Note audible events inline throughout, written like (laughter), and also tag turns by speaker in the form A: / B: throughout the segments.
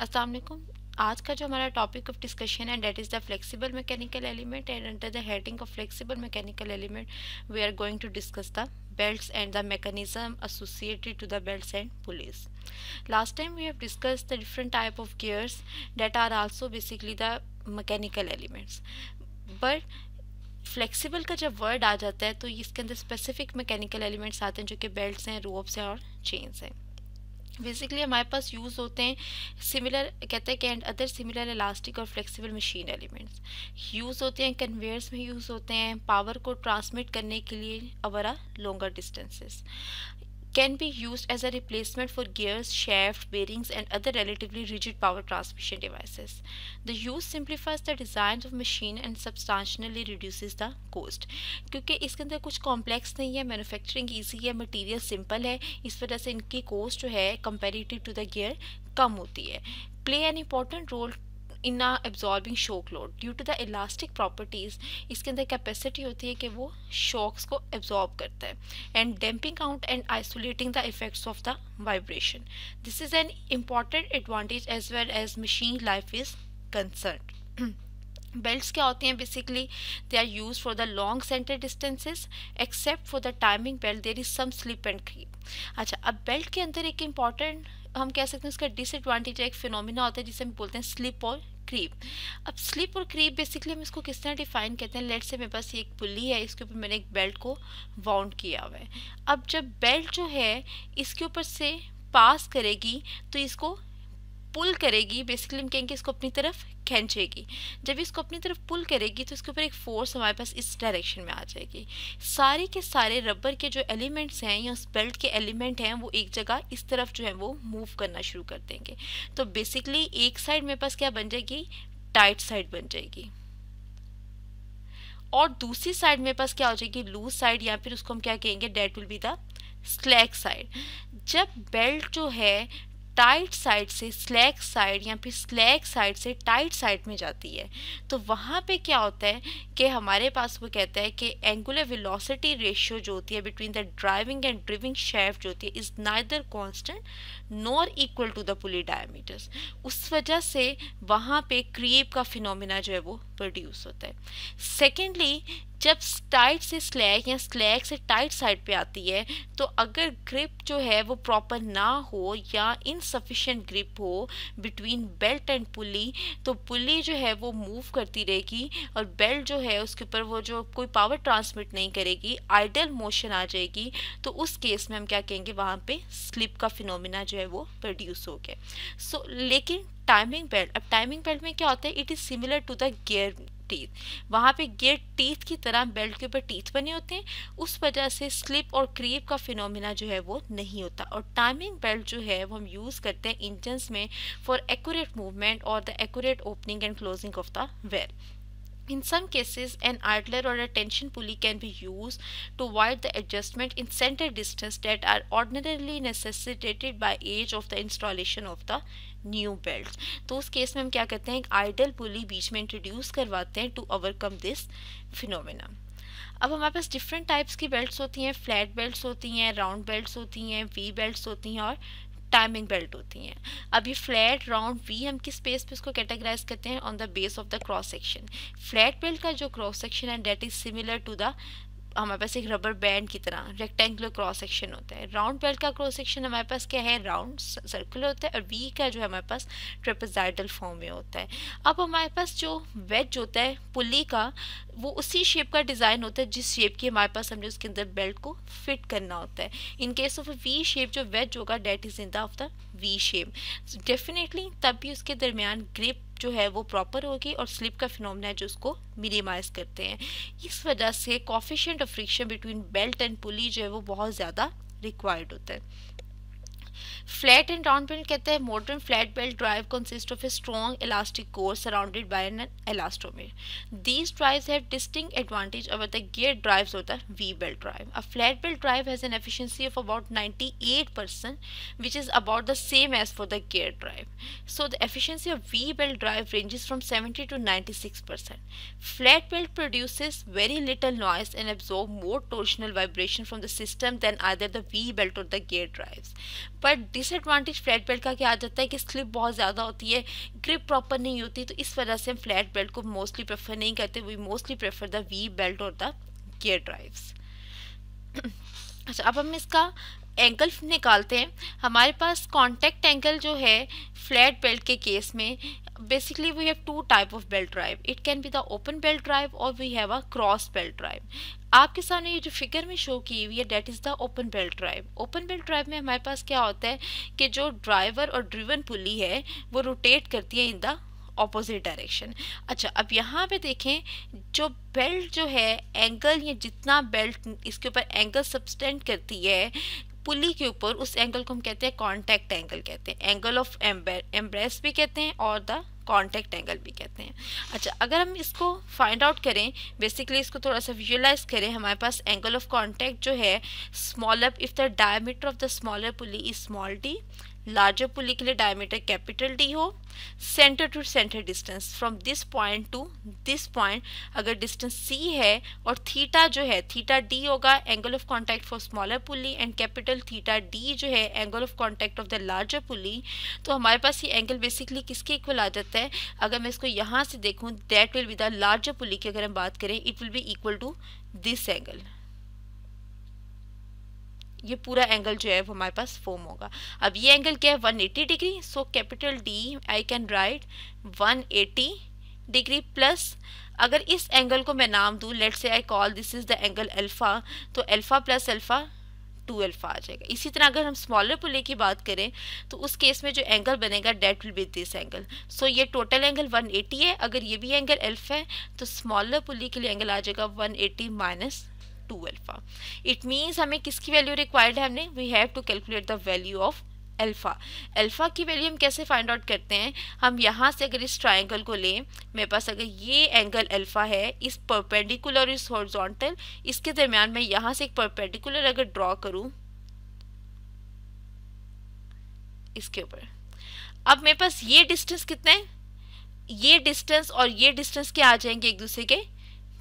A: अस्सलाम वालेकुम आज का जो हमारा टॉपिक ऑफ डिस्कशन है that is the flexible mechanical element and under the heading of flexible mechanical element we are going to discuss the belt and the mechanism associated to the belt and pulleys last time we have discuss the different type of gears that are also basically the mechanical elements but flexible का जब word आ जाता है तो इसके अंदर specific mechanical elements आते हैं जो कि बेल्ट्स हैं रोप्स हैं और चेन्स हैं बेसिकली हमारे पास यूज़ होते हैं सिमिलर कहते हैं कि एंड अदर सिमिलर इलास्टिक और फ्लेक्सिबल मशीन एलिमेंट्स यूज़ होते हैं कन्वेयर्स में यूज़ होते हैं पावर को ट्रांसमिट करने के लिए over a longer distances can be used as a replacement for gears, shaft, bearings and other relatively rigid power transmission devices. The use simplifies the designs of machine and substantially reduces the cost. क्योंकि इसके अंदर कुछ complex नहीं है manufacturing easy है material simple है इस वजह से इनकी कॉस्ट जो है कंपेरेटिव टू द गियर कम होती है play an important role in absorbing shock load due to the elastic properties इसके अंदर कैपेसिटी होती है कि वो शॉक्स को एब्जॉर्ब करता है and damping out and isolating the effects of the vibration this is an important advantage as well as machine life is concern belts क्या होते हैं basically they are use for the long centre distances except for the timing belt there is some slip and creep अच्छा अब belt के अंदर एक important हम कह सकते हैं उसका डिसएडवांटेज एक फिनोमिना होता है जिसे हम बोलते हैं स्लिप और क्रीप अब स्लिप और क्रीप बेसिकली हम इसको किस तरह डिफाइन कहते हैं लेट से मेरे पास ये एक पुली है इसके ऊपर मैंने एक बेल्ट को वाउंड किया हुआ है अब जब बेल्ट जो है इसके ऊपर से पास करेगी तो इसको पुल करेगी बेसिकली हम कहेंगे इसको अपनी तरफ खींचेगी जब इसको अपनी तरफ पुल करेगी तो इसके ऊपर एक फोर्स हमारे पास इस डायरेक्शन में आ जाएगी सारे के सारे रबर के जो एलिमेंट्स हैं या उस बेल्ट के एलिमेंट हैं वो एक जगह इस तरफ जो है वो मूव करना शुरू कर देंगे तो बेसिकली एक साइड मेरे पास क्या बन जाएगी टाइट साइड बन जाएगी और दूसरी साइड मेरे पास क्या हो जाएगी लूज साइड या फिर उसको हम क्या कहेंगे that will be the slack side जब बेल्ट जो है टाइट साइड से स्लैक साइड या फिर स्लैक साइड से टाइट साइड में जाती है तो वहाँ पे क्या होता है कि हमारे पास वो कहता है कि एंगुलर वेलोसिटी रेशियो जो होती है between the driving and driving shaft जो होती है is neither constant nor equal to the pulley diameters उस वजह से वहाँ पे क्रीप का फिनोमिना जो है वो प्रोड्यूस होता है सेकेंडली जब टाइट से स्लैग या स्लैग से टाइट साइड पे आती है तो अगर ग्रिप जो है वो प्रॉपर ना हो या इनसफिशेंट ग्रिप हो बिटवीन बेल्ट एंड पुली तो पुली जो है वो मूव करती रहेगी और बेल्ट जो है उसके ऊपर वो जो कोई पावर ट्रांसमिट नहीं करेगी आइडल मोशन आ जाएगी तो उस केस में हम क्या कहेंगे वहाँ पे स्लिप का फिनोमिना जो है वो प्रोड्यूस हो गया सो so, लेकिन टाइमिंग बेल्ट अब टाइमिंग बेल्ट में क्या होता है it is similar to the gear teeth वहाँ पे गियर टीथ की तरह बेल्ट के ऊपर टीथ बने होते हैं उस वजह से स्लिप और क्रीप का फिनोमिना जो है वो नहीं होता और टाइमिंग बेल्ट जो है वो हम यूज़ करते हैं इंजन्स में फॉर एक्यूरेट मूवमेंट और the accurate opening and closing of the valve In some cases, an idler or a tension pulley can be used to widen the adjustment in center distance that are ordinarily necessitated by age of the installation of the new belt तो उस case में हम क्या करते हैं एक idol पुली बीच में introduce करवाते हैं टू ओवरकम दिस फिनोमेना अब हमारे पास डिफरेंट टाइप्स की बेल्ट्स होती हैं फ्लैट बेल्ट्स होती हैं राउंड बेल्ट्स होती हैं वी बेल्ट्स होती हैं और टाइमिंग बेल्ट होती हैं अब ये फ्लैट राउंड वी हम किस बेस पे इसको कैटेगराइज करते हैं on the base of the cross section flat belt का जो क्रॉस सेक्शन है that is similar to the हमारे पास एक रबर बैंड की तरह रेक्टेंगुलर क्रॉस सेक्शन होता है राउंड बेल्ट का क्रॉस सेक्शन हमारे पास क्या है राउंड सर्कुलर होता है और वी का जो है हमारे पास ट्रेपेजाइडल फॉर्म में होता है अब हमारे पास जो वेज होता है पुली का वो उसी शेप का डिज़ाइन होता है जिस शेप की हमारे पास हमने उसके अंदर बेल्ट को फिट करना होता है in case of V shape जो वेज होगा that is in the of the V shape definitely तब भी उसके दरमियान ग्रिप जो है वो प्रॉपर होगी और स्लिप का फिनोमेना है जो उसको मिनिमाइज करते हैं इस वजह से coefficient of friction between belt and pulley जो है वो बहुत ज़्यादा रिक्वायर्ड होता है Flat and round belt कहते हैं modern flat belt drive consists of a strong elastic core surrounded by an elastomer. These drives have distinct advantage over the gear drives or the V belt drive. A flat belt drive has an efficiency of about 98% which is about the same as for the gear drive. So the efficiency of V belt drive ranges from 70 to 96%. Flat belt produces very little noise and absorbs more torsional vibration from the system than either the V belt or the gear drives. But disadvantage flat belt का क्या आ जाता है कि slip बहुत ज़्यादा होती है grip proper नहीं होती तो इस वजह से हम फ्लैट बेल्ट को मोस्टली प्रेफर नहीं करते we mostly prefer the V belt और द गियर ड्राइव्स अच्छा अब हम इसका एंगल निकालते हैं हमारे पास कॉन्टैक्ट एंगल जो है फ्लैट बेल्ट के केस में basically we have two type of belt drive it can be the open belt drive or we have a cross belt drive आपके सामने ये जो फिगर में शो की हुई है that is the open belt drive open belt drive में हमारे पास क्या होता है कि जो ड्राइवर और ड्रिवन पुली है वो रोटेट करती है इन द अपोजिट डायरेक्शन अच्छा अब यहाँ पे देखें जो बेल्ट जो है एंगल या जितना बेल्ट इसके ऊपर एंगल सब्सटेंड करती है पुली के ऊपर उस एंगल को हम कहते हैं कॉन्टैक्ट एंगल कहते हैं एंगल ऑफ एम्ब्रेस भी कहते हैं और द कॉन्टैक्ट एंगल भी कहते हैं अच्छा अगर हम इसको फाइंड आउट करें बेसिकली इसको थोड़ा सा विजुअलाइज करें हमारे पास एंगल ऑफ कॉन्टैक्ट जो है smaller if the diameter of the smaller pulley is small D larger pulley के लिए डायमीटर कैपिटल डी हो centre to centre distance from this point to this point अगर डिस्टेंस सी है और theta जो है थीटा डी होगा angle of contact for smaller pulley and capital theta D जो है angle of contact of the larger pulley तो हमारे पास ये एंगल बेसिकली किसके इक्वल आ जाता है अगर मैं इसको यहाँ से देखूँ that will be the larger pulley की अगर हम बात करें it will be equal to this angle ये पूरा एंगल जो है वो हमारे पास फॉर्म होगा अब ये एंगल क्या है one eighty degree so capital D I can write eighty degree plus अगर इस एंगल को मैं नाम दूँ let say I call this is the angle alpha तो alpha plus alpha two alpha आ जाएगा इसी तरह अगर हम स्मॉलर पुले की बात करें तो उस केस में जो एंगल बनेगा that will be this angle so ये टोटल एंगल 180 है अगर ये भी एंगल एल्फ है तो स्मॉलर पुली के लिए एंगल आ जाएगा 180 eighty minus two alpha it means हमें किसकी वैल्यू रिक्वायर्ड है हमने we have to calculate the value of alpha alpha की वैल्यू हम कैसे फाइंड आउट करते हैं हम यहाँ से अगर इस ट्राइंगल को लें मेरे पास अगर ये एंगल अल्फ़ा है इस परपेंडिकुलर इस हॉर्जोंटल इसके दरमियान मैं यहाँ से एक परपेंडिकुलर अगर ड्रॉ करूँ इसके ऊपर अब मेरे पास ये डिस्टेंस कितने ये डिस्टेंस और ये डिस्टेंस क्या आ जाएंगे एक दूसरे के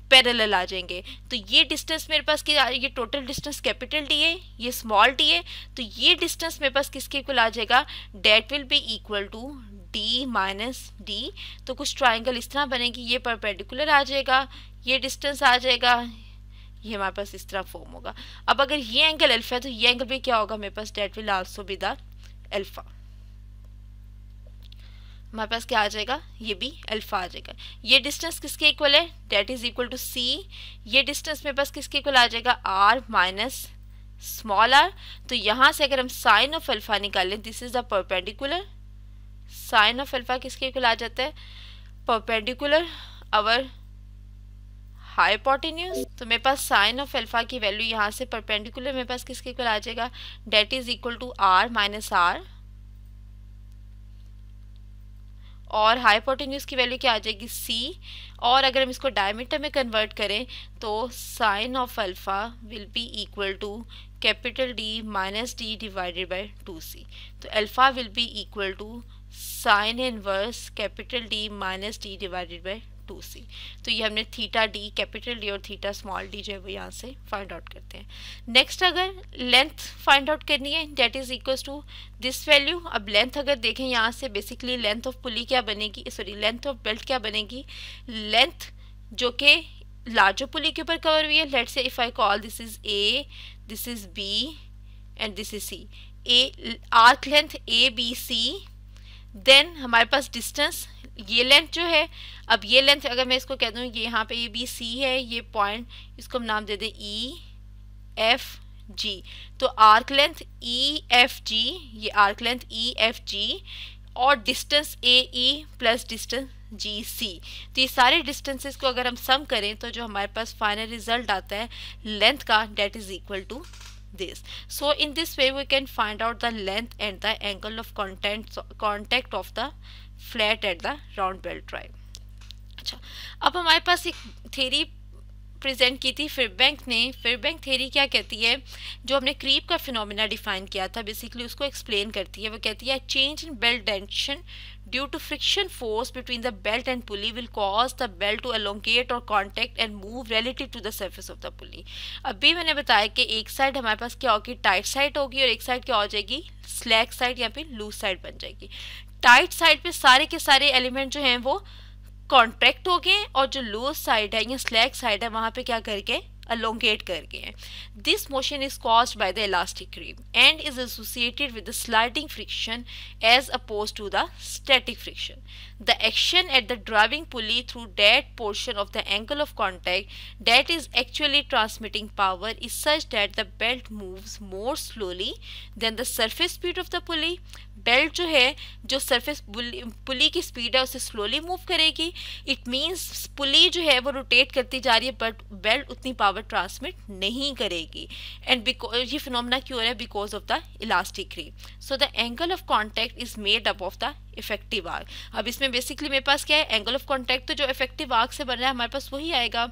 A: पैरेलल आ जाएंगे तो ये डिस्टेंस मेरे पास कि ये टोटल डिस्टेंस कैपिटल डी है ये स्मॉल डी है तो ये डिस्टेंस मेरे पास किसके इक्वल आ जाएगा that will be equal to D minus D तो कुछ ट्राइंगल इस तरह बनेगी ये परपेंडिकुलर आ जाएगा ये डिस्टेंस आ जाएगा ये हमारे पास इस तरह फॉर्म होगा अब अगर ये एंगल अल्फा है तो ये एंगल भी क्या होगा मेरे पास that will also be the alpha हमारे पास क्या आ जाएगा ये भी अल्फा आ जाएगा ये डिस्टेंस किसके इक्वल है that is equal to C ये डिस्टेंस मेरे पास किसके इक्वल आ जाएगा आर माइनस स्मॉल आर तो यहाँ से अगर हम साइन ऑफ अल्फा निकालें this is the perpendicular sine of alpha किसके इक्वल आ जाता है परपेंडिकुलर अवर हाईपोटेन्यूज तो मेरे पास साइन ऑफ अल्फा की वैल्यू यहाँ से परपेंडिकुलर मेरे पास किसके इक्वल आ जाएगा that is equal to R minus R और हाईपोटेन्यूज की वैल्यू क्या आ जाएगी सी और अगर हम इसको डायमीटर में कन्वर्ट करें तो sine of alpha will be equal to capital D minus D divided by two C तो alpha will be equal to sine inverse capital D minus D divided by two C तो ये हमने theta D capital D और theta small D जो है वो यहाँ से फाइंड आउट करते हैं नेक्स्ट अगर लेंथ फाइंड आउट करनी है that is equal to this value अब लेंथ अगर देखें यहाँ से बेसिकली लेंथ ऑफ पुली क्या बनेगी सॉरी लेंथ ऑफ बेल्ट क्या बनेगी लेंथ जो कि लार्जर पुली के ऊपर कवर हुई है late say if I call this is A this is B and this is C A arc length A B C then हमारे पास डिस्टेंस ये लेंथ जो है अब ये लेंथ अगर मैं इसको कह दूँ ये यहाँ पे ये बी सी है ये पॉइंट इसको हम नाम दे दें ई एफ जी तो arc length E F G ये arc length E F G और distance A E plus distance G C तो ये सारे डिस्टेंसेस को अगर हम सम करें तो जो हमारे पास फाइनल रिजल्ट आता है लेंथ का that is equal to this so in this way we can find out the length and the angle of content so contact of the flat at the round belt drive अच्छा अब हमारे पास एक theory present की थी फिरबैंक ने फिरबैंक theory क्या कहती है जो हमने क्रीप का फिनोमिना डिफाइन किया था बेसिकली उसको एक्सप्लेन करती है वो कहती है change in belt tension due to friction force between the belt and pulley will cause the belt to elongate और contact and move relative to the surface of the pulley अभी मैंने बताया कि एक साइड हमारे पास क्या होगी टाइट साइड होगी और एक साइड क्या हो जाएगी स्लैक साइड या फिर लूज साइड बन जाएगी टाइट साइड पे सारे के सारे एलिमेंट जो हैं वो कॉन्ट्रैक्ट हो गए और जो लूज साइड है या स्लैक साइड है वहाँ पे क्या करके अलोंगेट कर गए हैं this motion is cause by the elastic creep and is associated with the sliding friction as oppose to the static friction the action at the driving pulley through that portion of the angle of contact that is actually transmitting power is such that the belt move more slowly than the surface speed of the pulley belt जो है जो surface pulley की speed है उसे slowly move करेगी it means pulley जो है वो रोटेट करती जा रही है बट बेल्ट उतनी पावर पावर ट्रांसमिट नहीं करेगी एंड ये फिनोमिना क्यों हो रहा है because of the elastic ring so the angle of contact is made up of the effective arc अब इसमें बेसिकली मेरे पास क्या है एंगल ऑफ कॉन्टैक्ट तो जो इफेक्टिव आर्क से बन रहा है हमारे पास वही आएगा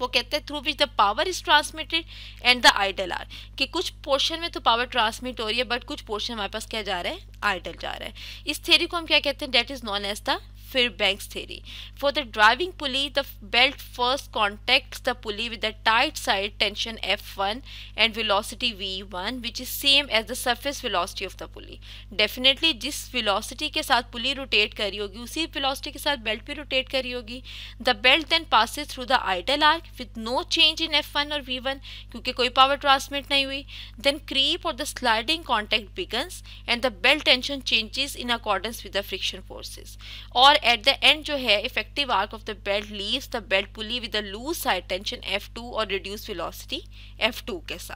A: वो कहते हैं through which the power is transmitted and the idle arc कि कुछ पोर्शन में तो पावर ट्रांसमिट हो रही है बट कुछ पोर्शन हमारे पास क्या जा रहा है आइडल जा रहा है इस थ्योरी को हम क्या कहते हैं that is known as the Fairbanks theory. For the driving pulley, the belt first contacts the pulley with the tight side tension F1 and velocity V1 which is same as the surface velocity of the pulley. Definitely this velocity के साथ pulley rotate करी होगी उसी velocity के साथ belt भी rotate करी होगी. The belt then passes through the idle arc with no change in F1 or V1 क्योंकि कोई power transmit नहीं हुई. Then creep or the sliding contact begins and the belt tension changes in accordance with the friction forces. और at the end जो है effective arc of the belt leaves the belt pulley with a loose side tension F2 or reduced velocity F2 के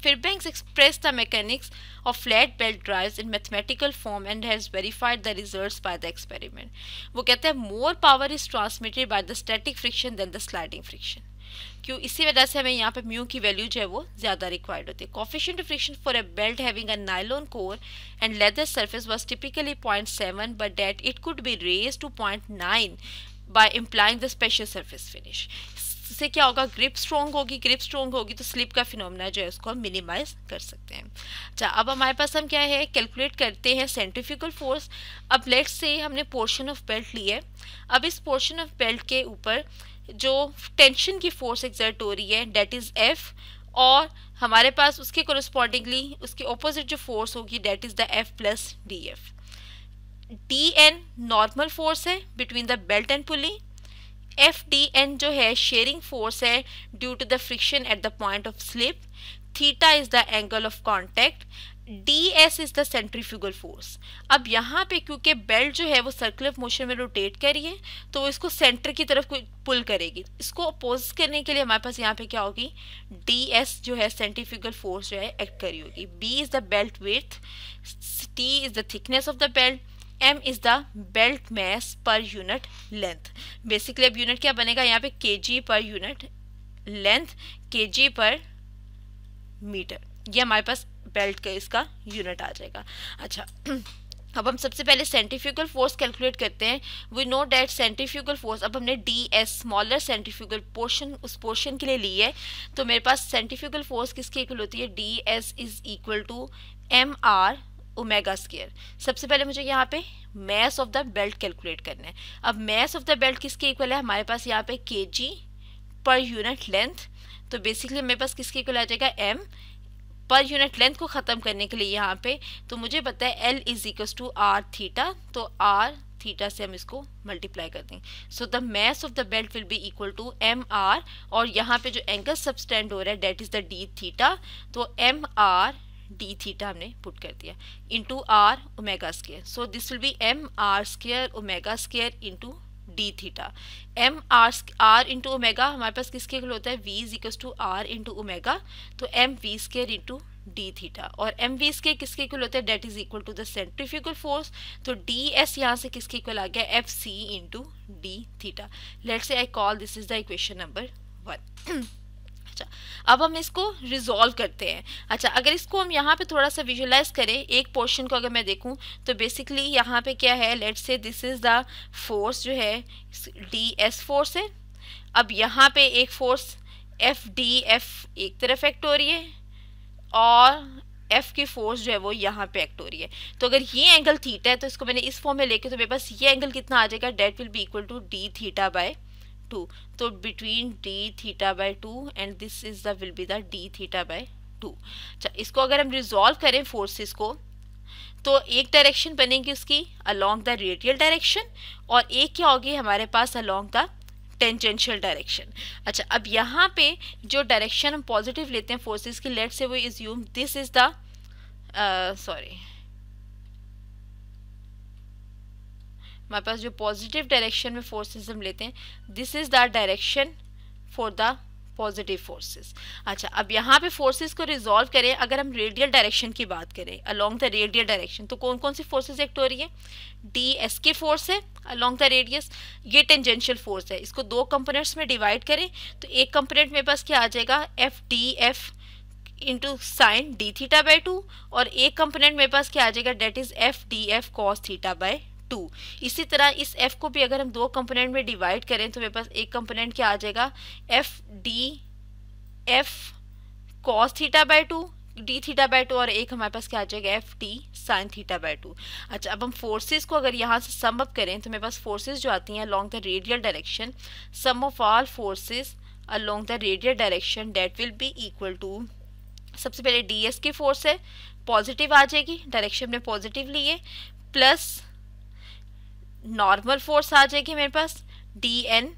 A: Fairbanks expressed the mechanics of flat belt drives in mathematical form and has verified the results by the experiment. वो कहते हैं more power is transmitted by the static friction than the sliding friction. क्यों इसी वजह से हमें यहाँ पे म्यू की वैल्यू जो है वो ज़्यादा रिक्वायर्ड होती है coefficient friction for a belt having a nylon core and leather surface was typically point seven but that it could be raise to point nine by employing the special surface finish इससे क्या होगा grip strong होगी grip strong होगी तो slip का phenomena जो है उसको हम मिनिमाइज कर सकते हैं अच्छा अब हमारे पास हम क्या है कैलकुलेट करते हैं सेंट्रिफिकल फोर्स अब लेट्स से हमने पोर्शन ऑफ बेल्ट लिया है अब इस पोर्शन ऑफ बेल्ट के ऊपर जो टेंशन की फोर्स एग्जर्ट हो रही है डेट इज़ एफ़ और हमारे पास उसके कोरस्पॉन्डिंगली उसके ऑपोजिट जो फोर्स होगी that is the F plus D F D N normal force है between the belt and pulley F D N जो है शेयरिंग फोर्स है due to the friction at the point of slip theta is the angle of contact D S is the centrifugal force अब यहाँ पे क्योंकि belt जो है वो सर्कुलर मोशन में रोटेट करिए तो वो इसको सेंटर की तरफ पुल करेगी इसको अपोज करने के लिए हमारे पास यहाँ पे क्या होगी डी एस जो है सेंट्रीफ्यूगल फोर्स जो है एक्ट करी होगी b is the belt width t is the thickness of the belt m is the belt mass per unit length basically अब यूनिट क्या बनेगा यहाँ पे के जी पर यूनिट लेंथ के जी पर मीटर ये हमारे पास बेल्ट का इसका यूनिट आ जाएगा अच्छा (clears throat) अब हम सबसे पहले सेंट्रीफ्यूगल फोर्स कैलकुलेट करते हैं we know that centrifugal force अब हमने d s smaller centrifugal portion उस पोर्शन के लिए ली है तो मेरे पास सेंट्रीफ्यूगल फोर्स किसकी इक्वल होती है d S is equal to m r omega square सबसे पहले मुझे यहाँ पे mass of the belt calculate करना है अब मैस ऑफ द बेल्ट किसके इक्वल है हमारे पास यहाँ पे के जी पर यूनिट लेंथ तो बेसिकली मेरे पास किसके इक्वल आ जाएगा एम पर यूनिट लेंथ को ख़त्म करने के लिए यहाँ पे तो मुझे पता है l is equal to r theta तो आर थीटा से हम इसको मल्टीप्लाई कर देंगे so the mass of the belt will be equal to m r और यहाँ पे जो एंगल सब्सटेंड हो रहा है that is the d theta तो एम आर डी थीटा हमने पुट कर दिया into r omega square so this will be m r square omega square into d theta M r r into omega हमारे पास किसके equal होता है v is equal to r into omega तो m v square into d theta और m v square किसके equal होता है that is equal to the centrifugal force तो डी एस यहाँ से किसके इक्वल आ गया f C into d theta let say I call this is the equation number one अच्छा अब हम इसको रिजोल्व करते हैं अच्छा अगर इसको हम यहाँ पे थोड़ा सा विजुलाइज करें एक पोर्शन को अगर मैं देखूँ तो बेसिकली यहाँ पे क्या है late say this is the force जो है डी एस फोर्स है अब यहाँ पे एक फोर्स एफ डी एफ एक तरफ एक्ट हो रही है और एफ की फोर्स जो है वो यहाँ पे एक्ट हो रही है तो अगर ये एंगल थीटा है तो इसको मैंने इस फॉर्म में लेके तो मेरे पास ये एंगल कितना आ जाएगा that will be equal to d theta by two तो between d theta by two and this is the will be the d theta by two अच्छा इसको अगर हम रिजॉल्व करें फोर्सेस को तो एक डायरेक्शन बनेगी उसकी अलोंग द रेडियल डायरेक्शन और एक क्या होगी हमारे पास अलोंग द टेंजेंशियल डायरेक्शन अच्छा अब यहाँ पे जो डायरेक्शन हम पॉजिटिव लेते हैं फोर्सेस की लेट से वो assume this is the sorry हमारे पास जो पॉजिटिव डायरेक्शन में फोर्सेज हम लेते हैं this is the direction for the positive forces अच्छा अब यहाँ पे फोर्सेस को रिजॉल्व करें अगर हम रेडियल डायरेक्शन की बात करें अलोंग द रेडियल डायरेक्शन तो कौन कौन सी फोर्सेस एक्ट हो रही है डी एस की फोर्स है अलोंग द रेडियस ये टेंजेंशियल फोर्स है इसको दो कंपोनेंट्स में डिवाइड करें तो एक कंपोनेंट मेरे पास क्या आ जाएगा f d f into sine d theta by two और एक कंपोनेंट मेरे पास क्या आ जाएगा that is f d f cos theta by two इसी तरह इस एफ को भी अगर हम दो कंपोनेंट में डिवाइड करें तो मेरे पास एक कंपोनेंट क्या आ जाएगा f d f cos theta by two d theta by two और एक हमारे पास क्या आ जाएगा f t sine theta by two अच्छा अब हम फोर्सेज को अगर यहाँ से सम अप करें तो मेरे पास फोर्सेज जो आती हैं along the radial direction sum of all forces along the radial direction that will be equal to सबसे पहले डी एस की फोर्स है पॉजिटिव आ जाएगी डायरेक्शन में पॉजिटिव लिए प्लस नॉर्मल फोर्स आ जाएगी मेरे पास d n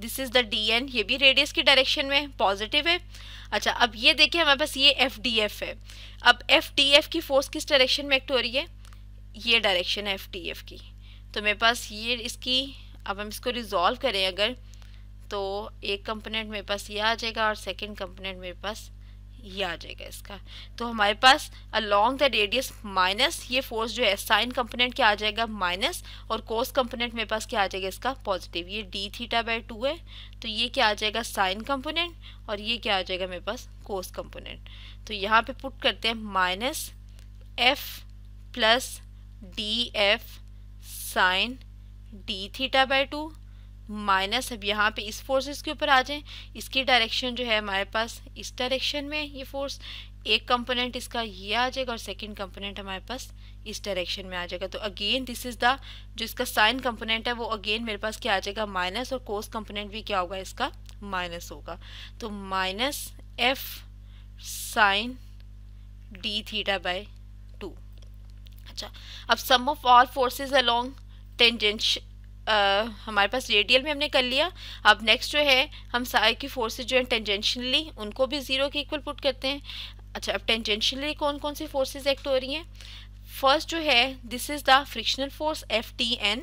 A: this is the d n ये भी रेडियस की डायरेक्शन में पॉजिटिव है अच्छा अब ये देखिए हमारे पास ये एफ डी एफ है अब एफ डी एफ की फोर्स किस डायरेक्शन में एक्ट हो रही है ये डायरेक्शन है एफ डी एफ की तो मेरे पास ये इसकी अब हम इसको रिजॉल्व करें अगर तो एक कंपोनेंट मेरे पास ये आ जाएगा और सेकेंड कंपोनेंट मेरे पास ये आ जाएगा इसका तो हमारे पास अलॉन्ग द रेडियस माइनस ये फोर्स जो है साइन कंपोनेंट क्या आ जाएगा माइनस और कोस कंपोनेंट मेरे पास क्या आ जाएगा इसका पॉजिटिव ये डी थीटा बाय टू है तो ये क्या आ जाएगा साइन कंपोनेंट और ये क्या आ जाएगा मेरे पास कोस कंपोनेंट तो यहाँ पे पुट करते हैं minus f plus D f sine d theta by two minus अब यहाँ पे इस फोर्सेस के ऊपर आ जाएं इसकी डायरेक्शन जो है हमारे पास इस डायरेक्शन में ये फोर्स एक कंपोनेंट इसका ये आ जाएगा और सेकंड कंपोनेंट हमारे पास इस डायरेक्शन में आ जाएगा तो अगेन दिस इज़ द जो इसका साइन कंपोनेंट है वो अगेन मेरे पास क्या आ जाएगा माइनस और कोस कंपोनेंट भी क्या होगा इसका माइनस होगा तो minus f sine d theta by two अच्छा अब sum of all forces along tangential आ, हमारे पास रेडियल में हमने कर लिया अब नेक्स्ट जो है हम सारे की फोर्सेज जो है टेंजेंशनली उनको भी ज़ीरो के इक्वल पुट करते हैं अच्छा अब टेंजेंशनली कौन कौन सी फोर्सेज एक्ट हो रही हैं फर्स्ट जो है this is the frictional force f t n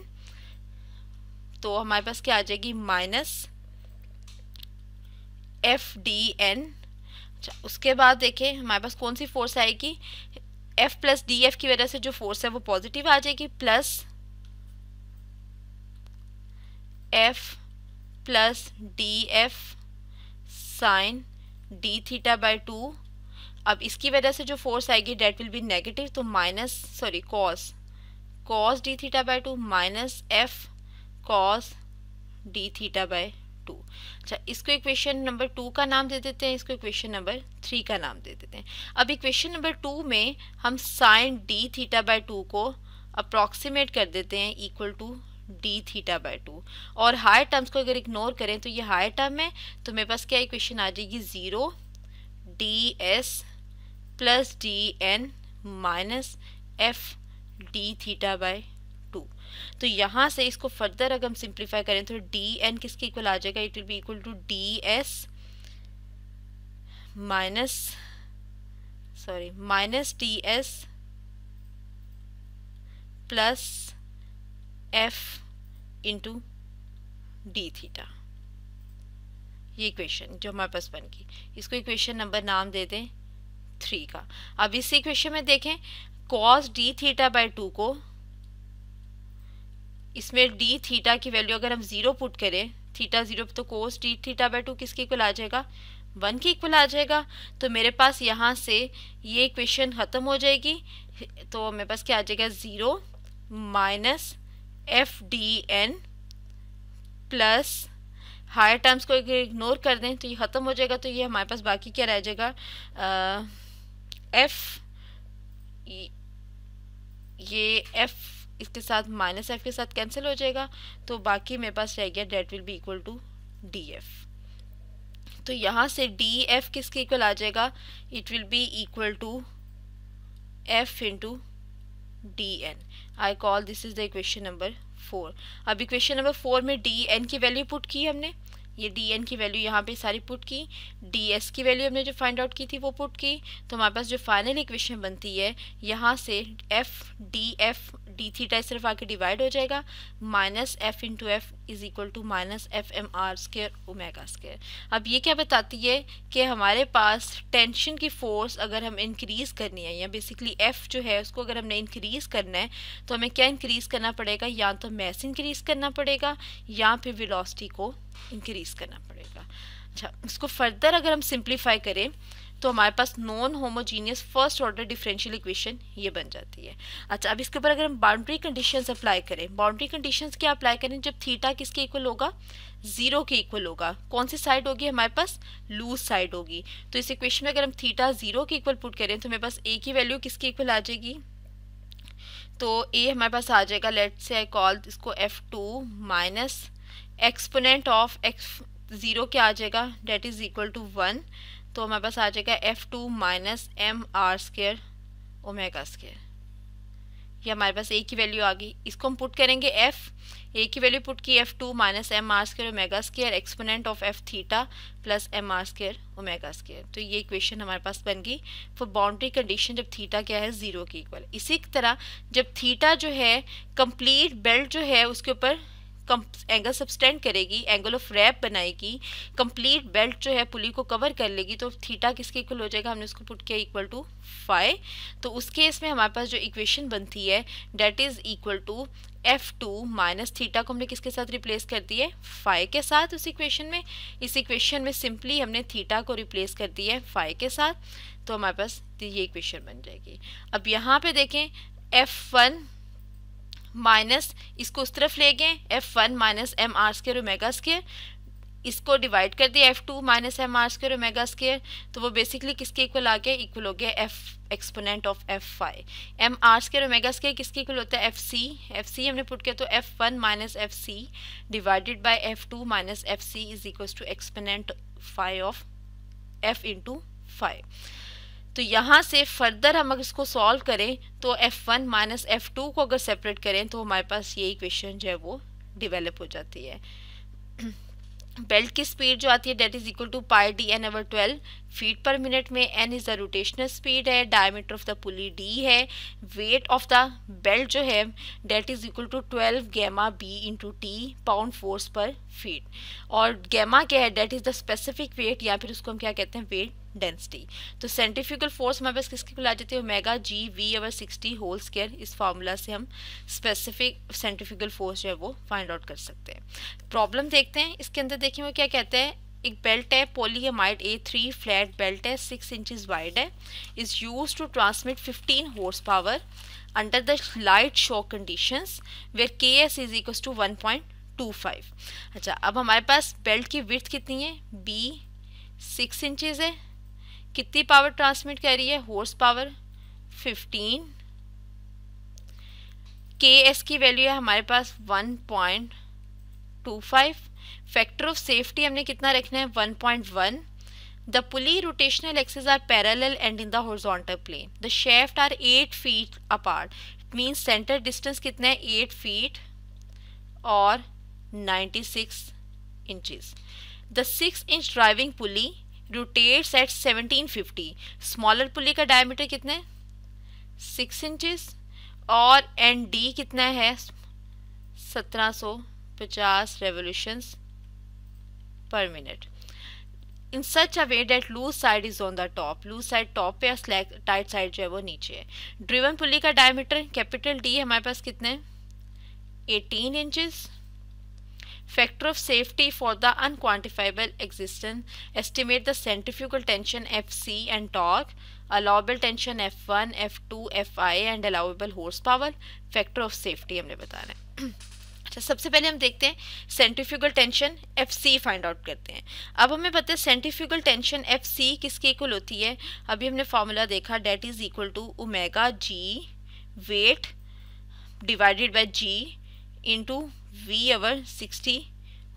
A: तो हमारे पास क्या आ जाएगी माइनस एफ डी एन अच्छा उसके बाद देखें हमारे पास कौन सी फोर्स आएगी एफ प्लस डी एफ की वजह से जो फोर्स है वो पॉजिटिव आ जाएगी plus f plus D f sine d theta by two अब इसकी वजह से जो फोर्स आएगी डेट विल बी नेगेटिव तो minus sorry cos cos d theta by two minus f cos d theta by two अच्छा इसको इक्वेशन नंबर टू का नाम दे देते हैं इसको इक्वेशन नंबर थ्री का नाम दे देते हैं अब इक्वेशन नंबर टू में हम sine d theta by two को अप्रॉक्सीमेट कर देते हैं equal to d theta by two और हायर टर्म्स को अगर इग्नोर करें तो ये हायर टर्म है तो मेरे पास क्या इक्वेशन आ जाएगी zero d s plus d n minus f d theta by two तो यहाँ से इसको फर्दर अगर हम सिंप्लीफाई करें तो डी एन किसके इक्वल आ जाएगा it will be equal to d s minus sorry minus d s plus f into d theta ये इक्वेशन जो हमारे पास बन गई इसको इक्वेशन नंबर नाम दे दें थ्री का अब इस इक्वेशन में देखें cos d theta by two को इसमें डी थीटा की वैल्यू अगर हम ज़ीरो पुट करें थीटा ज़ीरो तो cos d theta by two किसके इक्वल आ जाएगा वन के इक्वल आ जाएगा तो मेरे पास यहाँ से ये इक्वेशन ख़त्म हो जाएगी तो मेरे पास क्या आ जाएगा zero minus f D n plus higher terms को इग्नोर कर दें तो ये ख़त्म हो जाएगा तो ये हमारे पास बाकी क्या रह जाएगा एफ़ ये एफ़ इसके साथ माइनस एफ के साथ कैंसिल हो जाएगा तो बाकी मेरे पास रह गया that will be equal to d f तो यहाँ से डी एफ किसके इक्वल आ जाएगा it will be equal to f into d n I call this is the equation number four अब इक्वेशन नंबर फोर में डी एन की value put की हमने ये डी एन की वैल्यू यहाँ पे सारी पुट की डी एस की वैल्यू हमने जो फाइंड आउट की थी वो पुट की तो हमारे पास जो फाइनल इक्वेशन बनती है यहाँ से f d f t theta सिर्फ आके डिवाइड हो जाएगा minus f into f is equal to minus f m r square omega square अब ये क्या बताती है कि हमारे पास टेंशन की फोर्स अगर हम इंक्रीज़ करनी है या बेसिकली एफ़ जो है उसको अगर हमने इंक्रीज़ करना है तो हमें क्या इंक्रीज़ करना पड़ेगा या तो मैस इंक्रीज़ करना पड़ेगा या फिर वेलोसिटी को इंक्रीज़ करना पड़ेगा अच्छा इसको फर्दर अगर हम सिंप्लीफाई करें तो हमारे पास non homogeneous first order differential equation ये बन जाती है अच्छा अब इसके ऊपर अगर हम बाउंड्री कंडीशंस अप्लाई करें बाउंड्री कंडीशंस क्या अप्लाई करें जब थीटा किसके इक्वल होगा जीरो के इक्वल होगा कौन सी साइड होगी हमारे पास लूज साइड होगी तो इस इक्वेशन में अगर हम थीटा जीरो के इक्वल पुट करें तो हमारे पास ए की वैल्यू किसके इक्वल आ जाएगी तो ए हमारे पास आ जाएगा लेट से आई कॉल इसको f two minus exponent of x zero क्या आ जाएगा that is equal to one तो हमारे पास आ जाएगा f two minus m r square omega square ये हमारे पास ए की वैल्यू आ गई इसको हम पुट करेंगे एफ़ ए की वैल्यू पुट की f two minus m r square omega square exponent of f theta plus m r square omega square तो ये इक्वेशन हमारे पास बन गई फॉर बाउंड्री कंडीशन जब थीटा क्या है ज़ीरो के इक्वल इसी तरह जब थीटा जो है कंप्लीट बेल्ट जो है उसके ऊपर एंगल सब्सटेंड करेगी एंगल ऑफ रैप बनाएगी कंप्लीट बेल्ट जो है पुली को कवर कर लेगी तो थीटा किसके इक्वल हो जाएगा हमने उसको पुट किया इक्वल टू फाइव तो उस केस में हमारे पास जो इक्वेशन बनती है that is equal to f two minus theta को हमने किसके साथ रिप्लेस कर दिया है फाइव के साथ उस इक्वेशन में इस इक्वेशन में सिंपली हमने थीटा को रिप्लेस कर दिया है फाइव के साथ तो हमारे पास ये इक्वेशन बन जाएगी अब यहाँ पे देखें एफ वन माइनस इसको उस तरफ ले गए f one minus m r square omega square इसको डिवाइड कर दिया f two minus m r square omega square तो वो बेसिकली किसके इक्वल आ गया इक्वल हो गया f exponent of f five m r square omega square किसके इक्वल होता है एफ सी एफ सी हमने पुट किया तो f one minus F c divided by f two minus F c is equal to exponent five of f into five तो यहाँ से further हम अगर इसको सॉल्व करें तो F one minus F two को अगर सेपरेट करें तो हमारे पास ये इक्वेशन जो है वो डिवेलप हो जाती है बेल्ट (clears throat) की स्पीड जो आती है that is equal to pi D n over twelve feet per minute में n is the rotational speed है diameter of the pulley d है वेट ऑफ द बेल्ट जो है that is equal to twelve gamma b into t pound force per feet और gamma क्या है that is the specific weight या फिर उसको हम क्या कहते हैं वेट डेंसिटी तो सेंट्रीफ्यूगल फोर्स हमारे पास किसकी को ला जाती है omega g v over sixty whole square इस फार्मूला से हम स्पेसिफिक सेंट्रीफ्यूगल फोर्स जो है वो फाइंड आउट कर सकते हैं प्रॉब्लम देखते हैं इसके अंदर देखें वो क्या कहते हैं एक बेल्ट है polyamide a three flat belt है सिक्स इंचज वाइड है is used to transmit fifteen horse power under the light shock conditions where k s is equal to one point two five अच्छा अब हमारे पास belt की विर्थ कितनी है B six inches है कितनी पावर ट्रांसमिट कर रही है horse power fifteen K S की वैल्यू है हमारे पास one point two five factor of safety हमने कितना रखना है one point one the pulley rotational axes are parallel and in the horizontal plane the shaft are eight feet apart it means centre distance कितना है eight feet और ninety six inches the six inch driving pulley rotates at 1750 smaller pulley का diameter कितना है six inches और N D कितना है 1750 revolutions per minute in such a way that loose side is on the top loose side top पे slack tight side जो है वो नीचे है ड्रिवन पुली का डायमीटर कैपिटल डी हमारे पास कितने 18 inches factor of safety for the unquantifiable existence, estimate the centrifugal tension Fc and torque, allowable tension F1, F2, Fi and allowable horsepower, factor of safety हमने बताना है अच्छा सबसे पहले हम देखते हैं centrifugal tension F C find out करते हैं अब हमें पता है सेंट्रीफ्यूगल टेंशन एफ सी किसके इक्वल होती है अभी हमने फॉर्मूला देखा that is equal to omega G weight divided by G into V over sixty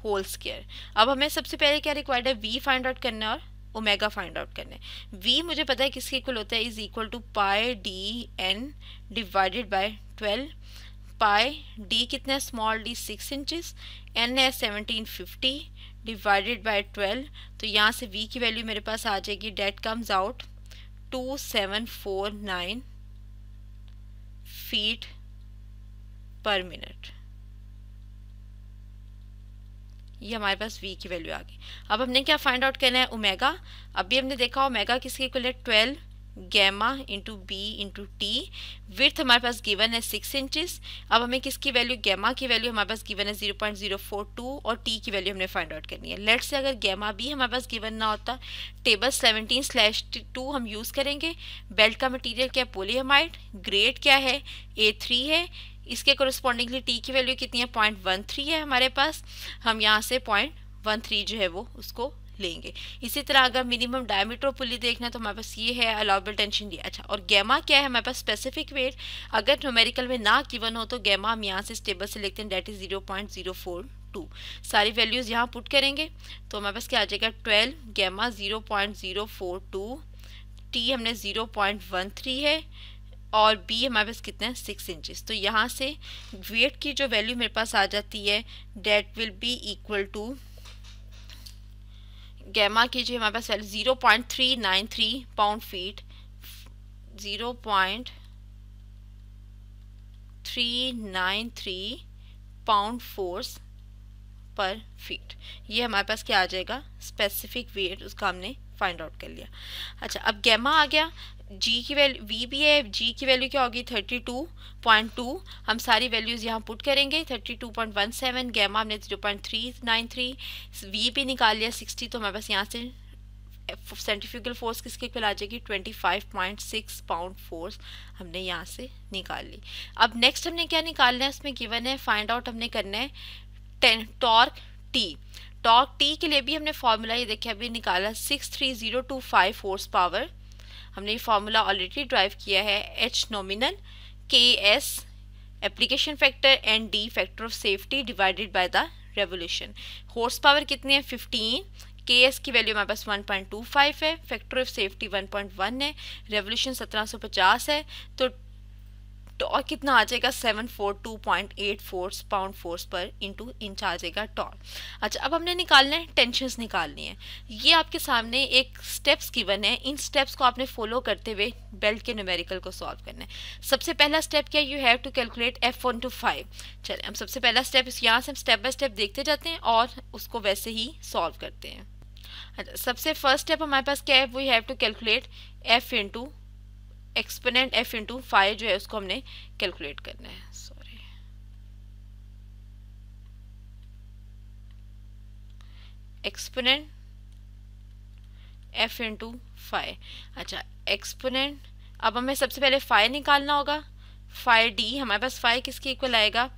A: whole square अब हमें सबसे पहले क्या रिक्वायर्ड है वी फाइंड आउट करना और ओमेगा फाइंड आउट करना वी मुझे पता है किसके इक्वल होता है is equal to pi D N divided by twelve pi D कितना है small D six inches N है seventeen fifty divided by twelve तो यहाँ से वी की वैल्यू मेरे पास आ जाएगी that comes out to seven four nine feet per minute ये हमारे पास वी की वैल्यू आ गई अब हमने क्या फाइंड आउट करना है ओमेगा अभी हमने देखा ओमेगा किसके इक्वल है twelve gamma into B into T width हमारे पास गिवन है सिक्स इंचज अब हमें किसकी वैल्यू गैमा की वैल्यू हमारे पास गिवन है zero point zero four two और टी की वैल्यू हमने फाइंड आउट करनी है लेट से अगर गैमा बी हमारे पास गिवन ना होता टेबल सेवनटीन स्लैश टू हम यूज़ करेंगे बेल्ट का मटीरियल क्या है पोलियमाइड ग्रेड क्या है ए थ्री है इसके कोरिस्पॉन्डिंगली टी की वैल्यू कितनी है पॉइंट वन थ्री है हमारे पास हम यहाँ से पॉइंट वन थ्री जो है वो उसको लेंगे इसी तरह अगर मिनिमम डायमीटर पुली देखना है तो हमारे पास ये है अलाउबल टेंशन डी अच्छा और गैमा क्या है हमारे पास स्पेसिफिक वेट अगर न्यूमेरिकल में ना गिवन हो तो गैमा हम यहाँ से स्टेबल से लेते हैं that is zero point zero four two सारी वैल्यूज़ यहाँ पुट करेंगे तो हमारे पास क्या आ जाएगा twelve gamma zero point zero four two T हमने ज़ीरो पॉइंट वन थ्री है और बी हमारे पास कितना है सिक्स इंचज तो यहाँ से वेट की जो वैल्यू मेरे पास आ जाती है that will be equal to gamma की जो हमारे पास value zero point three nine three pound feet zero point three nine three pound force per feet ये हमारे पास क्या आ जाएगा स्पेसिफिक वेट उसका हमने फाइंड आउट कर लिया अच्छा अब गैमा आ गया जी की वैल्यू वी भी है जी की वैल्यू क्या होगी थर्टी टू पॉइंट टू हम सारी वैल्यूज़ यहाँ पुट करेंगे thirty two point one seven gamma हमने zero point three nine three V भी निकाल लिया सिक्सटी तो हमारे पास यहाँ से सेंट्रीफ्यूगल फोर्स किसके खिला आ जाएगी twenty five point six pound force हमने यहाँ से निकाल ली अब नेक्स्ट हमने क्या निकालना है उसमें गिवन है फाइंड आउट हमने करना है ten torque T torque T के लिए भी हमने फॉर्मूला ये देखिए अभी निकाला six three zero two five force power हमने ये फार्मूला ऑलरेडी ड्राइव किया है H nominal K S application factor and D factor of safety divided by the revolution horse power कितनी है 15 के एस की वैल्यू हमारे पास 1.25 है फैक्टर ऑफ सेफ्टी 1.1 है रेवोल्यूशन 1750 है तो और कितना आ जाएगा seven four two point eight force pound force per into inch आ जाएगा टॉल अच्छा अब हमने निकालना है टेंशंस निकालनी है ये आपके सामने एक स्टेप्स गिवन है इन स्टेप्स को आपने फॉलो करते हुए बेल्ट के न्यूमेरिकल को सॉल्व करना है सबसे पहला स्टेप क्या है you have to calculate F one two five चले हम सबसे पहला स्टेप यहाँ से हम स्टेप बाय स्टेप देखते जाते हैं और उसको वैसे ही सॉल्व करते हैं अच्छा सबसे फर्स्ट स्टेप हमारे पास क्या है we have to calculate F into exponent F into five जो है उसको हमने कैलकुलेट करना है sorry exponent F into five अच्छा एक्सपोनेंट अब हमें सबसे पहले फाइव निकालना होगा फाइव डी हमारे पास फाइव किसके इक्वल आएगा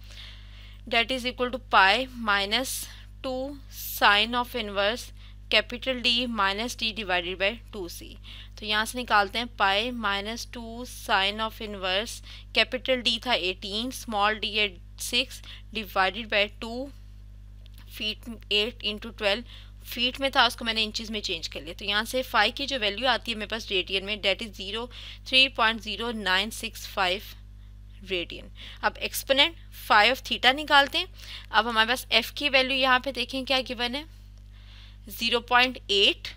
A: that is equal to pi minus two sine of inverse capital D minus D divided by two C तो यहाँ से निकालते हैं pi minus two sine of inverse capital D था एटीन स्मॉल डी है six divided by two feet eight into twelve feet में था उसको मैंने इंचज़ में चेंज कर लिया तो यहाँ से फाइव की जो वैल्यू आती है मेरे पास रेडियन में that is zero three point zero nine six five radian अब एक्सपोनेंट फाइव ऑफ थीटा निकालते हैं अब हमारे पास एफ़ की वैल्यू यहाँ पे देखें क्या गिवन है ज़ीरो पॉइंट एट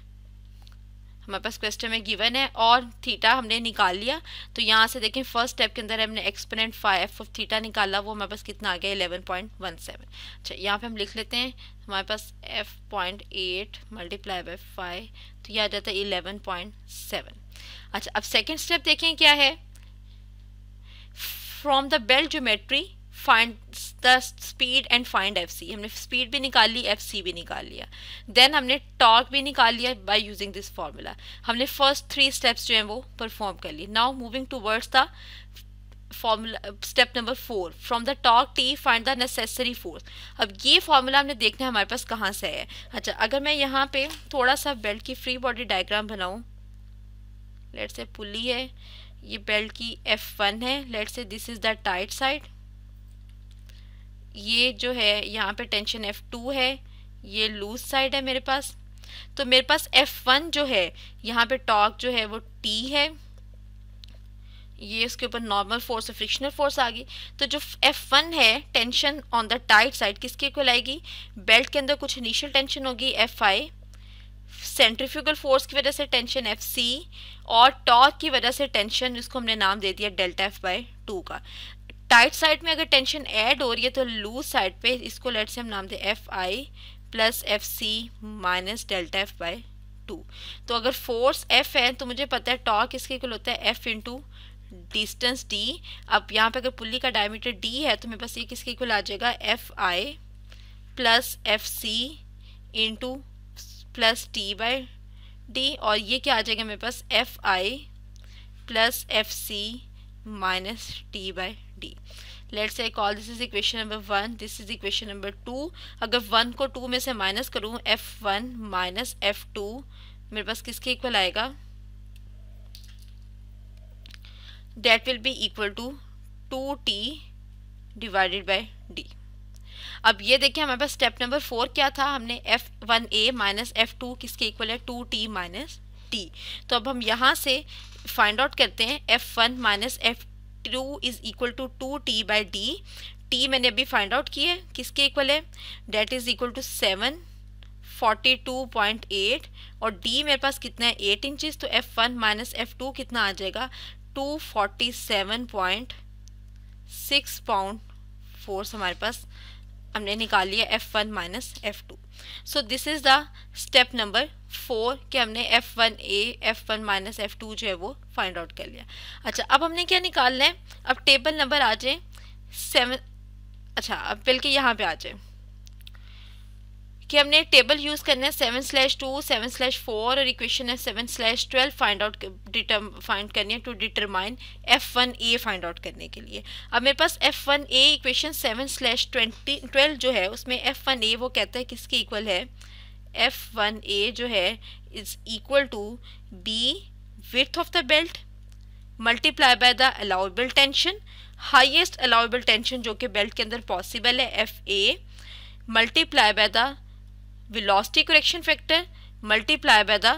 A: हमारे पास क्वेश्चन में गिवन है और थीटा हमने निकाल लिया तो यहाँ से देखें फर्स्ट स्टेप के अंदर हमने exponent five F of theta निकाला वो हमारे पास कितना आ गया एलेवन पॉइंट वन सेवन अच्छा यहाँ पर हम लिख लेते हैं हमारे पास F point eight multiply by five तो ये आ जाता है इलेवन पॉइंट सेवन अच्छा अब सेकेंड स्टेप देखें क्या है from the belt geometry find the speed and find F C हमने स्पीड भी निकाल ली एफ सी भी निकाल लिया देन हमने टॉर्क भी निकाल लिया बाई यूजिंग दिस फार्मूला हमने फर्स्ट थ्री स्टेप्स जो हैं वो परफॉर्म कर लिए now moving towards the formula step number four from the torque T find the necessary force अब ये फार्मूला हमने देखना है हमारे पास कहाँ से है अच्छा अगर मैं यहाँ पे थोड़ा सा बेल्ट की फ्री बॉडी डायग्राम बनाऊँ लेट से पुली है ये बेल्ट की एफ वन है late say this is the tight side ये जो है यहाँ पे टेंशन एफ टू है ये लूज साइड है मेरे पास तो मेरे पास एफ वन जो है यहाँ पे टॉक जो है वो टी है ये इसके ऊपर नॉर्मल फोर्स और फ्रिक्शनल फोर्स आ गई तो जो एफ वन है tension on the tight side किसके को लाएगी बेल्ट के अंदर कुछ इनिशियल टेंशन होगी एफ आई सेंट्रीफ्यूगल फोर्स की वजह से टेंशन एफ सी और टॉर्क की वजह से टेंशन इसको हमने नाम दे दिया डेल्टा एफ बाई टू का टाइट साइड में अगर टेंशन ऐड हो रही है तो लूज साइड पे इसको लेट से हम नाम दें F I plus F C minus delta F by two तो अगर फोर्स एफ है तो मुझे पता है टॉर्क इसके इक्वल होता है एफ इंटू डिस्टेंस डी अब यहाँ पे अगर पुली का डायमीटर डी है तो मेरे पास ये किसके इक्वल आ जाएगा F I plus F C into plus T by D और ये क्या आ जाएगा मेरे पास F I plus F C minus T by D let's say call this is equation number one this is equation number two अगर one को two में से माइनस करूँ F one minus F two मेरे पास किसके इक्वल आएगा that will be equal to two T divided by D अब ये देखिए हमारे पास स्टेप नंबर फोर क्या था हमने F one A minus F two किसके इक्वल है टू टी माइनस टी तो अब हम यहाँ से फाइंड आउट करते हैं F one minus F two is equal to two T by D T मैंने अभी फाइंड आउट किए किसके इक्वल है that is equal to seven forty two point eight और डी मेरे पास कितना है एट इंचज़ तो F one minus F two कितना आ जाएगा two forty seven point six pound force हमारे पास हमने निकाल लिया F one minus F two so this is the step number four कि हमने F one A F one minus F two जो है वो फाइंड आउट कर लिया अच्छा अब हमने क्या निकालना है अब टेबल नंबर आ जाए सेवन अच्छा अब बिल्कुल यहाँ पे आ जाए कि हमने टेबल यूज़ करना है seven slash two seven slash four और इक्वेशन है seven slash twelve find out find करनी है to determine F one A find out करने के लिए अब मेरे पास F one A equation seven slash twenty twelve जो है उसमें एफ वन ए वो कहता है किसके इक्वल है एफ वन ए जो है is equal to B width of the belt multiply by the allowable tension highest allowable tension जो कि बेल्ट के अंदर पॉसिबल है F A multiply by the velocity correction factor multiplied by the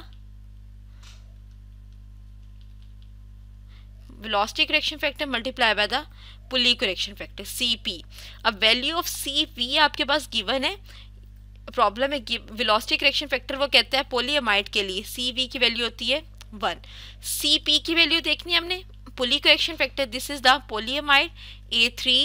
A: velocity correction factor multiplied by the pulley correction factor C P अब value of C P आपके पास given है problem है वेलोसिटी करेक्शन फैक्टर वो कहते हैं पोलियमाइड के लिए सी वी की वैल्यू होती है वन सी पी की वैल्यू देखनी है हमने pulley correction factor this is the polyamide A three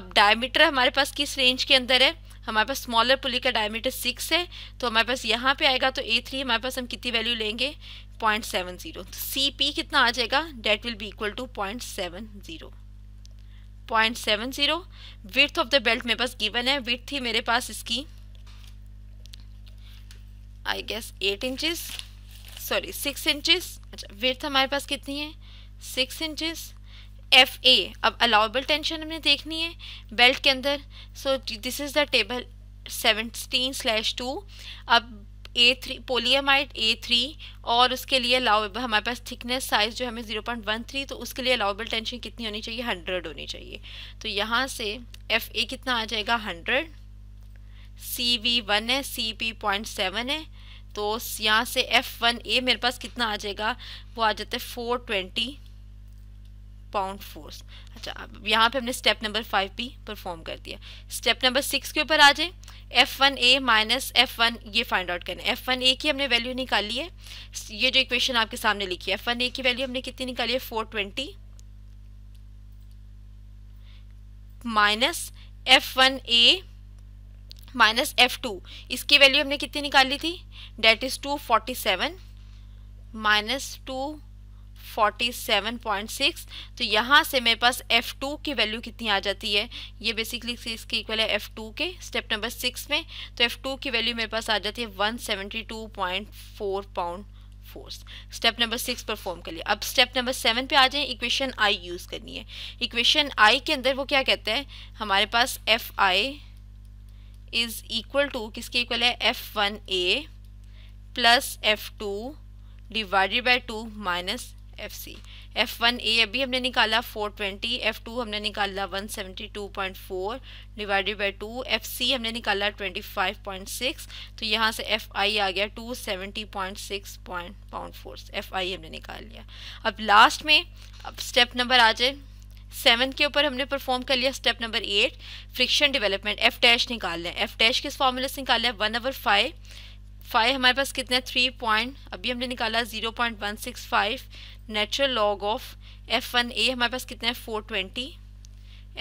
A: अब डायमीटर हमारे पास किस रेंज के अंदर है हमारे पास स्मॉलर पुली का डायमीटर सिक्स है तो हमारे पास यहाँ पे आएगा तो ए थ्री हमारे पास हम कितनी वैल्यू लेंगे पॉइंट सेवन ज़ीरो तो सी पी कितना आ जाएगा that will be equal to point seven zero point seven zero width of the belt मेरे पास गिवन है विथ थी मेरे पास इसकी I guess eight inches sorry six inches अच्छा विथ हमारे पास कितनी है सिक्स इंचज़ एफ ए अब अलाउबल टेंशन हमने देखनी है बेल्ट के अंदर so this is the table seventeen slash two अब ए थ्री पोलियामाइड ए थ्री और उसके लिए अलाउबल हमारे पास थिकनेस साइज जो हमें ज़ीरो पॉइंट वन थ्री तो उसके लिए अलाउबल टेंशन कितनी होनी चाहिए हंड्रेड होनी चाहिए तो यहाँ से एफ ए कितना आ जाएगा हंड्रेड सी वी वन है सी पी पॉइंट सेवन है तो यहाँ से एफ वन ए मेरे पास कितना आ जाएगा वो आ जाता है फोर ट्वेंटी पाउंड फोर्स अच्छा अब यहाँ पे हमने स्टेप नंबर फाइव भी परफॉर्म कर दिया स्टेप नंबर सिक्स के ऊपर आ जाए F one A minus F one ये फाइंड आउट करना है एफ वन ए की हमने वैल्यू निकाली है ये जो इक्वेशन आपके सामने लिखी है एफ वन ए की वैल्यू हमने कितनी निकाली है four twenty minus F one A minus F two इसकी वैल्यू हमने कितनी निकाली थी that is two forty seven minus two forty seven point six तो यहाँ से मेरे पास एफ़ टू की वैल्यू कितनी आ जाती है ये बेसिकली इसके इक्वल है एफ़ टू के स्टेप नंबर सिक्स में तो एफ़ टू की वैल्यू मेरे पास आ जाती है one seventy two point four pound force step number six perform कर लिए अब स्टेप नंबर सेवन पे आ जाए इक्वेशन आई यूज़ करनी है इक्वेशन आई के अंदर वो क्या कहते हैं हमारे पास F I is equal to किसके इक्वल है F one A plus F two divided by two minus F C F one A अभी हमने निकाला फोर ट्वेंटी एफ टू हमने निकाला one seventy two point four divided by two F C हमने निकाला twenty five point six तो यहाँ से एफ आई आ गया two seventy point six point pound force F I हमने निकाल लिया अब लास्ट में अब स्टेप नंबर आ जाए सेवन के ऊपर हमने परफॉर्म कर लिया step number eight friction development F dash निकाल है एफ डैश किस फॉर्मूले से निकालना है वन ओवर फाइव फाइव हमारे पास कितना है थ्री पॉइंट अभी हमने निकाला zero point one six five natural log of F one A हमारे पास कितना है फोर ट्वेंटी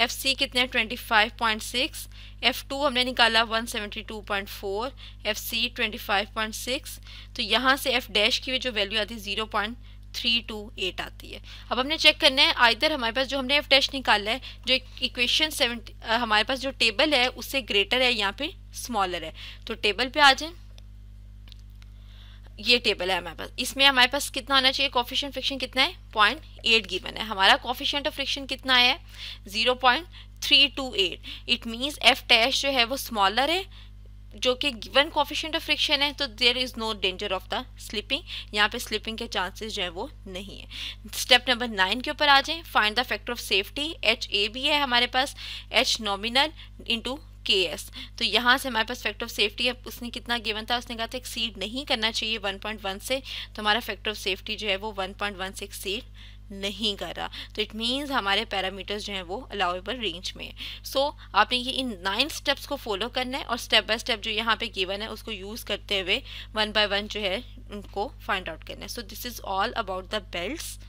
A: एफ सी कितने twenty five point six F two हमने निकाला one seventy two point four F C twenty five point six तो यहाँ से एफ डैश की जो वैल्यू आती है zero point three two eight आती है अब हमने चेक करना है आइधर हमारे पास जो हमने एफ डैश निकाला है जो इक्वेशन सेवन हमारे पास जो टेबल है उससे ग्रेटर है यहाँ फिर स्मॉलर है तो टेबल पे आ जाए ये टेबल है हमारे पास इसमें हमारे पास कितना होना चाहिए कॉफिशेंट फ्रिक्शन कितना है पॉइंट एट गिवन है हमारा कॉफिशियंट ऑफ फ्रिक्शन कितना है zero point three two eight it means F dash जो है वो स्मॉलर है जो कि गिवन कॉफिशियंट ऑफ फ्रिक्शन है तो there is no danger of the slipping यहाँ पे स्लिपिंग के चांसेस जो है वो नहीं है स्टेप नंबर नाइन के ऊपर आ जाए find the factor of safety H A भी है हमारे पास H nominal into K S तो यहाँ से हमारे पास फैक्टर ऑफ सेफ्टी अब उसने कितना गिवन था उसने कहा था एक्सीड नहीं करना चाहिए 1.1 से तो हमारा फैक्टर ऑफ सेफ्टी जो है वो 1.1 से एक्सीड नहीं कर रहा तो इट मीन्स हमारे पैरामीटर्स जो हैं वो अलाउेबल रेंज में सो so, आपने ये इन नाइन स्टेप्स को फॉलो करना है और स्टेप बाय स्टेप जो यहाँ पे गिवन है उसको यूज़ करते हुए वन बाय वन जो है उनको फाइंड आउट करना है so this is all about the belts